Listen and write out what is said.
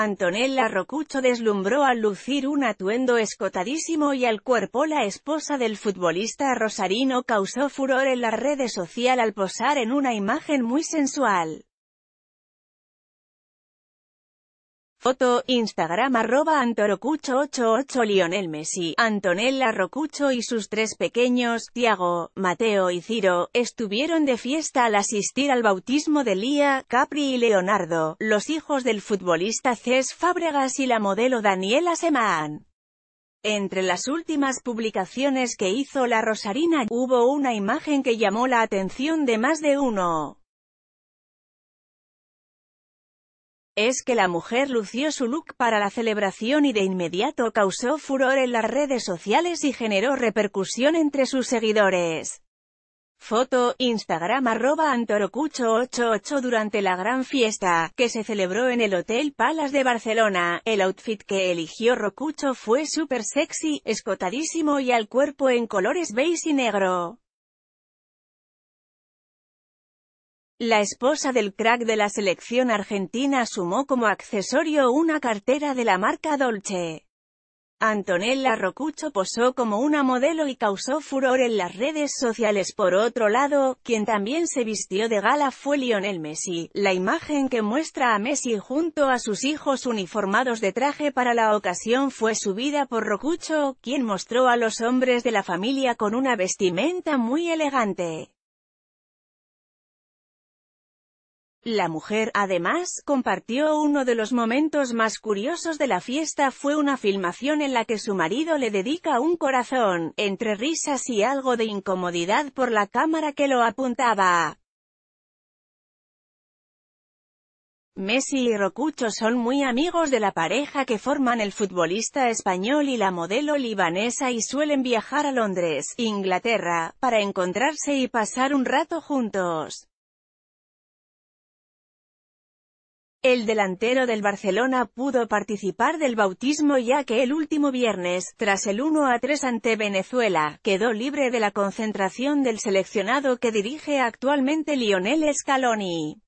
Antonella Rocucho deslumbró al lucir un atuendo escotadísimo y al cuerpo la esposa del futbolista rosarino causó furor en las redes social al posar en una imagen muy sensual. Foto, Instagram arroba antorocucho88 Lionel Messi, Antonella Rocucho y sus tres pequeños, Tiago, Mateo y Ciro, estuvieron de fiesta al asistir al bautismo de Lía, Capri y Leonardo, los hijos del futbolista Cés Fábregas y la modelo Daniela Semán. Entre las últimas publicaciones que hizo la Rosarina, hubo una imagen que llamó la atención de más de uno. es que la mujer lució su look para la celebración y de inmediato causó furor en las redes sociales y generó repercusión entre sus seguidores. Foto, Instagram arroba Antorocucho88 Durante la gran fiesta, que se celebró en el Hotel Palace de Barcelona, el outfit que eligió Rocucho fue super sexy, escotadísimo y al cuerpo en colores beige y negro. La esposa del crack de la selección argentina sumó como accesorio una cartera de la marca Dolce. Antonella Rocucho posó como una modelo y causó furor en las redes sociales. Por otro lado, quien también se vistió de gala fue Lionel Messi, la imagen que muestra a Messi junto a sus hijos uniformados de traje para la ocasión fue subida por Rocucho, quien mostró a los hombres de la familia con una vestimenta muy elegante. La mujer, además, compartió uno de los momentos más curiosos de la fiesta fue una filmación en la que su marido le dedica un corazón, entre risas y algo de incomodidad por la cámara que lo apuntaba. Messi y Rocucho son muy amigos de la pareja que forman el futbolista español y la modelo libanesa y suelen viajar a Londres, Inglaterra, para encontrarse y pasar un rato juntos. El delantero del Barcelona pudo participar del bautismo ya que el último viernes, tras el 1 a 3 ante Venezuela, quedó libre de la concentración del seleccionado que dirige actualmente Lionel Scaloni.